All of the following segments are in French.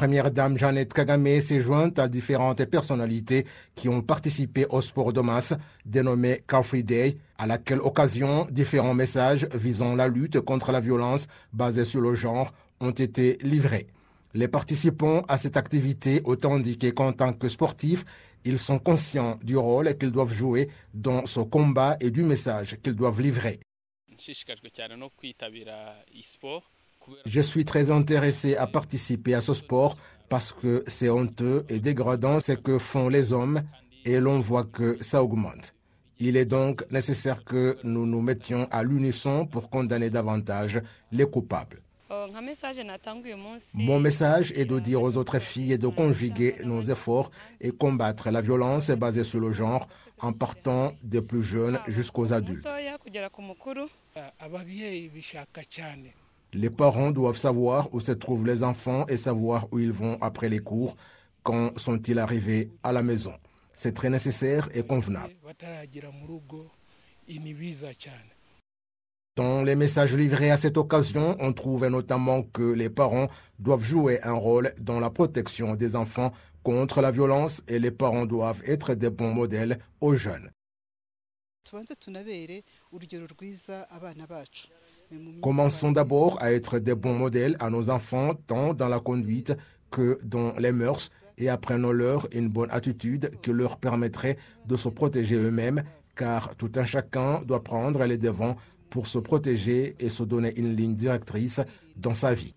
Première dame Jeannette Kagame s'est jointe à différentes personnalités qui ont participé au sport de masse dénommé Car Day, à laquelle occasion différents messages visant la lutte contre la violence basée sur le genre ont été livrés. Les participants à cette activité ont indiqué qu'en tant que sportifs, ils sont conscients du rôle qu'ils doivent jouer dans ce combat et du message qu'ils doivent livrer. Je suis très intéressé à participer à ce sport parce que c'est honteux et dégradant ce que font les hommes et l'on voit que ça augmente. Il est donc nécessaire que nous nous mettions à l'unisson pour condamner davantage les coupables. Mon message est de dire aux autres filles de conjuguer nos efforts et combattre la violence basée sur le genre en partant des plus jeunes jusqu'aux adultes. Ah, les parents doivent savoir où se trouvent les enfants et savoir où ils vont après les cours, quand sont-ils arrivés à la maison. C'est très nécessaire et convenable. Dans les messages livrés à cette occasion, on trouve notamment que les parents doivent jouer un rôle dans la protection des enfants contre la violence et les parents doivent être des bons modèles aux jeunes. Commençons d'abord à être des bons modèles à nos enfants, tant dans la conduite que dans les mœurs, et apprenons-leur une bonne attitude qui leur permettrait de se protéger eux-mêmes, car tout un chacun doit prendre les devants pour se protéger et se donner une ligne directrice dans sa vie.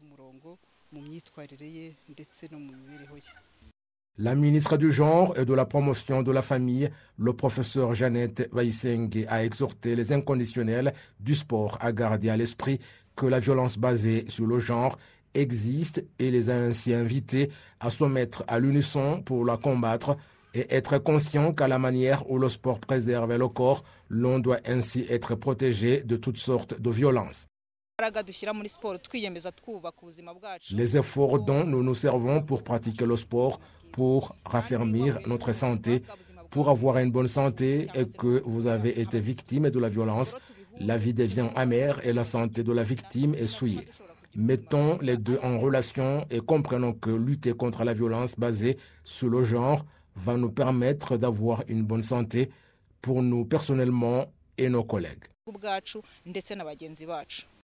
La ministre du Genre et de la Promotion de la Famille, le professeur Jeannette Weissenge, a exhorté les inconditionnels du sport à garder à l'esprit que la violence basée sur le genre existe et les a ainsi invités à se mettre à l'unisson pour la combattre et être conscient qu'à la manière où le sport préserve le corps, l'on doit ainsi être protégé de toutes sortes de violences. Les efforts dont nous nous servons pour pratiquer le sport pour raffermir notre santé, pour avoir une bonne santé et que vous avez été victime de la violence, la vie devient amère et la santé de la victime est souillée. Mettons les deux en relation et comprenons que lutter contre la violence basée sur le genre va nous permettre d'avoir une bonne santé pour nous personnellement et nos collègues.